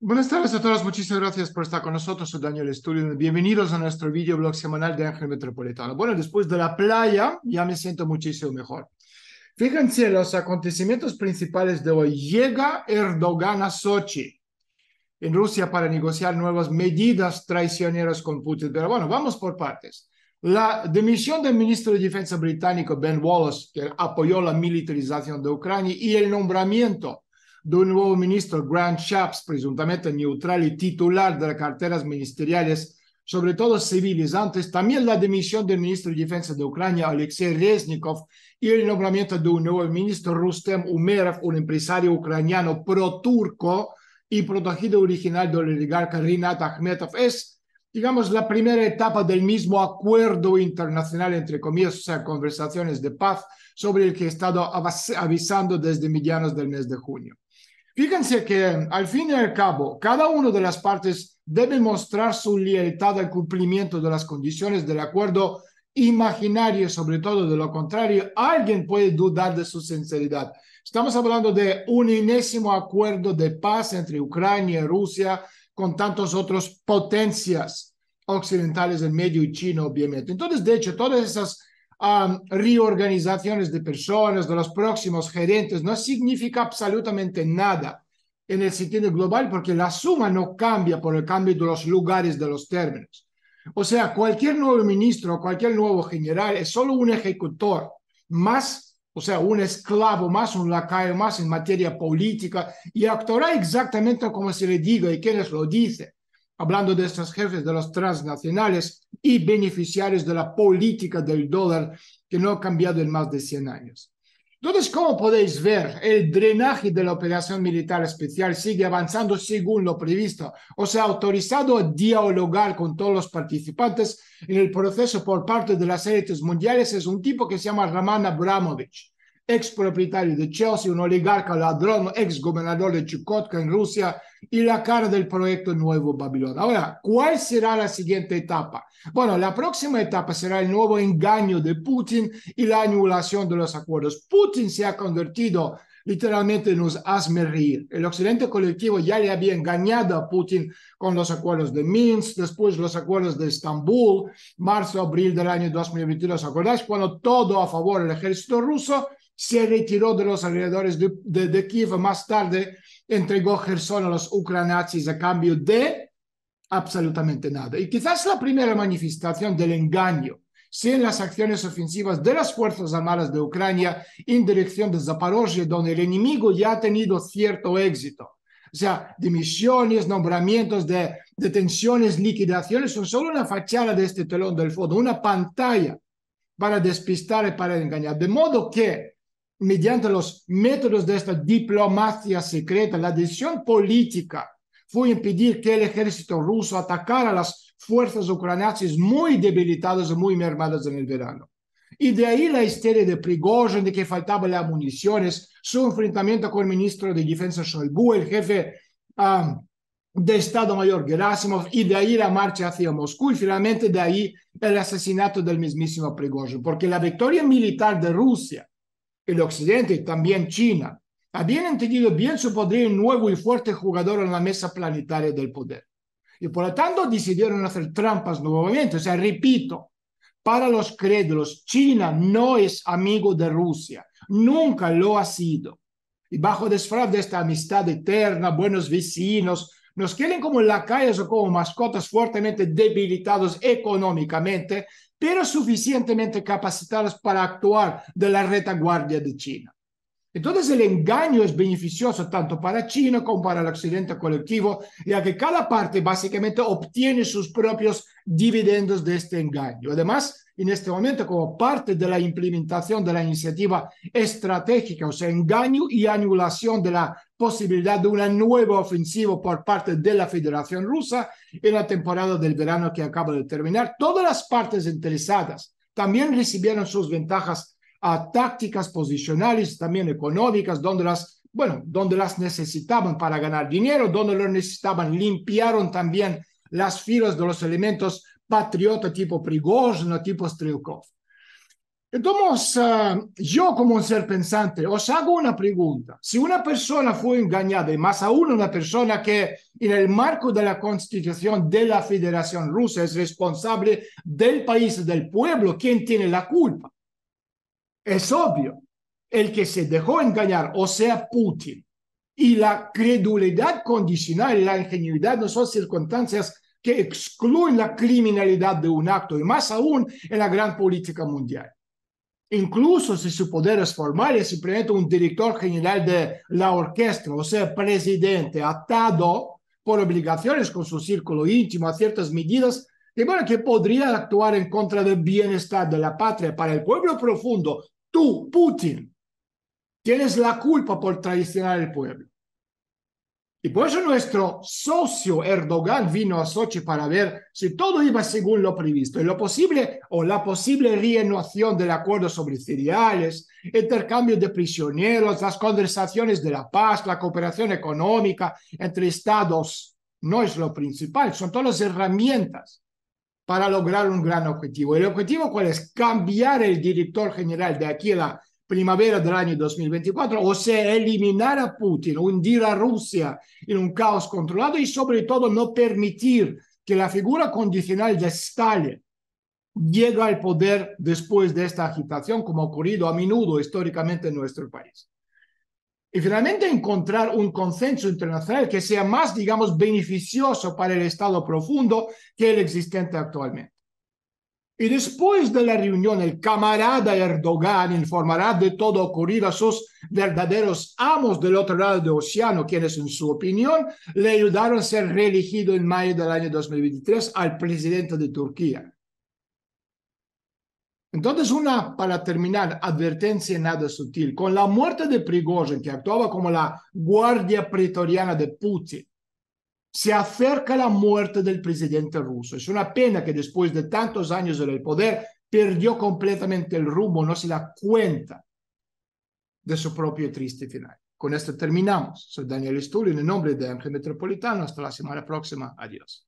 Buenas tardes a todos, muchísimas gracias por estar con nosotros. Soy Daniel Estudio. Bienvenidos a nuestro videoblog semanal de Ángel Metropolitano. Bueno, después de la playa ya me siento muchísimo mejor. Fíjense los acontecimientos principales de hoy. Llega Erdogan a Sochi, en Rusia, para negociar nuevas medidas traicioneras con Putin. Pero bueno, vamos por partes. La dimisión del ministro de Defensa británico Ben Wallace, que apoyó la militarización de Ucrania, y el nombramiento de un nuevo ministro, Grant Shapps, presuntamente neutral y titular de las carteras ministeriales, sobre todo civilizantes, también la dimisión del ministro de Defensa de Ucrania, Alexei Reznikov, y el nombramiento de un nuevo ministro, Rustem Umerov, un empresario ucraniano pro-turco y protegido original del oligarca Rinat Akhmetov, es, digamos, la primera etapa del mismo acuerdo internacional, entre comillas, o sea, conversaciones de paz, sobre el que he estado avisando desde medianos del mes de junio. Fíjense que al fin y al cabo, cada una de las partes debe mostrar su lealtad al cumplimiento de las condiciones del acuerdo imaginario, sobre todo de lo contrario, alguien puede dudar de su sinceridad. Estamos hablando de un inésimo acuerdo de paz entre Ucrania y Rusia con tantos otros potencias occidentales del medio y China, obviamente. Entonces, de hecho, todas esas a reorganizaciones de personas, de los próximos gerentes, no significa absolutamente nada en el sentido global porque la suma no cambia por el cambio de los lugares de los términos. O sea, cualquier nuevo ministro, cualquier nuevo general es solo un ejecutor más, o sea, un esclavo más, un lacayo más en materia política y actuará exactamente como se le diga y quienes lo dicen. Hablando de estos jefes de los transnacionales, y beneficiarios de la política del dólar que no ha cambiado en más de 100 años. Entonces, como podéis ver, el drenaje de la operación militar especial sigue avanzando según lo previsto, o sea, autorizado a dialogar con todos los participantes en el proceso por parte de las élites mundiales es un tipo que se llama Ramana Abramovich ex propietario de Chelsea, un oligarca ladrón, ex gobernador de Chukotka en Rusia y la cara del proyecto Nuevo Babilonia. Ahora, ¿cuál será la siguiente etapa? Bueno, la próxima etapa será el nuevo engaño de Putin y la anulación de los acuerdos. Putin se ha convertido literalmente nos un reír. El occidente colectivo ya le había engañado a Putin con los acuerdos de Minsk, después los acuerdos de Estambul, marzo, abril del año 2022. ¿Acordáis cuando todo a favor del ejército ruso? se retiró de los alrededores de, Kiev. Más tarde entregó Gerson a los ucranazis a cambio de absolutamente nada. Y quizás la primera manifestación del engaño sin las acciones ofensivas de las Fuerzas Armadas de Ucrania en dirección de Zaporozhye, donde el enemigo ya ha tenido cierto éxito. O sea, dimisiones, nombramientos de detenciones, liquidaciones, son solo una fachada de este telón del fondo, una pantalla para despistar y para engañar. De modo que mediante los métodos de esta diplomacia secreta, la decisión política fue impedir que el ejército ruso atacara las fuerzas ucranianas muy debilitadas y muy mermadas en el verano. Y de ahí la histeria de Prigozhin, de que faltaban las municiones, su enfrentamiento con el ministro de Defensa Shoigu, el jefe ah, de Estado Mayor Gerasimov, y de ahí la marcha hacia Moscú, y finalmente de ahí el asesinato del mismísimo Prigozhin, porque la victoria militar de Rusia el Occidente y también China habían entendido bien su poder nuevo y fuerte jugador en la mesa planetaria del poder. Y por lo tanto decidieron hacer trampas nuevamente. O sea, repito, para los crédulos, China no es amigo de Rusia, nunca lo ha sido. Y bajo desfraz de esta amistad eterna, buenos vecinos, nos quieren como lacayos o como mascotas fuertemente debilitados económicamente pero suficientemente capacitadas para actuar de la retaguardia de China. Entonces el engaño es beneficioso tanto para China como para el occidente colectivo, ya que cada parte básicamente obtiene sus propios dividendos de este engaño. Además, en este momento, como parte de la implementación de la iniciativa estratégica, o sea, engaño y anulación de la posibilidad de una nueva ofensiva por parte de la Federación Rusa en la temporada del verano que acaba de terminar. Todas las partes interesadas también recibieron sus ventajas a tácticas posicionales, también económicas, donde las, bueno, donde las necesitaban para ganar dinero, donde lo necesitaban, limpiaron también las filas de los elementos patriota tipo Prigozhin o tipo Strelkov. Entonces, ah, yo como un ser pensante, os hago una pregunta. Si una persona fue engañada, y más aún una persona que en el marco de la constitución de la Federación Rusa es responsable del país, del pueblo, ¿quién tiene la culpa? Es obvio, el que se dejó engañar, o sea, Putin. Y la credulidad condicional y la ingenuidad no son circunstancias que excluyen la criminalidad de un acto, y más aún en la gran política mundial incluso si su poder es formal, es simplemente un director general de la orquesta, o sea, presidente, atado por obligaciones con su círculo íntimo a ciertas medidas de bueno, que podría actuar en contra del bienestar de la patria para el pueblo profundo. Tú, Putin, tienes la culpa por traicionar al pueblo. Y por eso nuestro socio Erdogan vino a Sochi para ver si todo iba según lo previsto y lo posible o la posible reanudación del acuerdo sobre cereales, intercambio de prisioneros, las conversaciones de la paz, la cooperación económica entre estados. No es lo principal, son todas las herramientas para lograr un gran objetivo. ¿El objetivo cuál es? Cambiar el director general de aquí a la primavera del año 2024, o sea, eliminar a Putin, hundir a Rusia en un caos controlado y sobre todo no permitir que la figura condicional de Stalin llegue al poder después de esta agitación, como ha ocurrido a menudo históricamente en nuestro país. Y finalmente encontrar un consenso internacional que sea más, digamos, beneficioso para el Estado profundo que el existente actualmente. Y después de la reunión, el camarada Erdogan informará de todo ocurrido a sus verdaderos amos del otro lado del océano, quienes, en su opinión, le ayudaron a ser reelegido en mayo del año 2023 al presidente de Turquía. Entonces, una, para terminar, advertencia nada sutil. Con la muerte de Prigozhin, que actuaba como la guardia pretoriana de Putin, se acerca la muerte del presidente ruso. Es una pena que después de tantos años en el poder perdió completamente el rumbo, no se da cuenta de su propio triste final. Con esto terminamos. Soy Daniel Estulin en nombre de Ángel Metropolitano. Hasta la semana próxima. Adiós.